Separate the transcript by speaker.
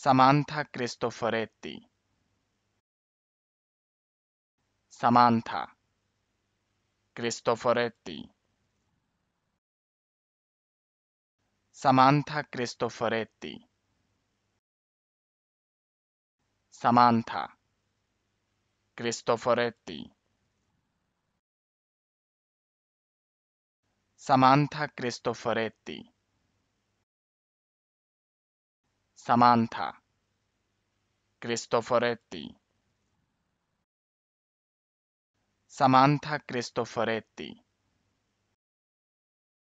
Speaker 1: Samantha Cristoforetti.
Speaker 2: Samantha
Speaker 1: Cristoforetti.
Speaker 2: Samantha
Speaker 1: Cristoforetti.
Speaker 2: Samantha
Speaker 1: Cristoforetti. Samantha Cristoforetti.
Speaker 2: Samantha
Speaker 1: Cristoforetti Samantha Cristoforetti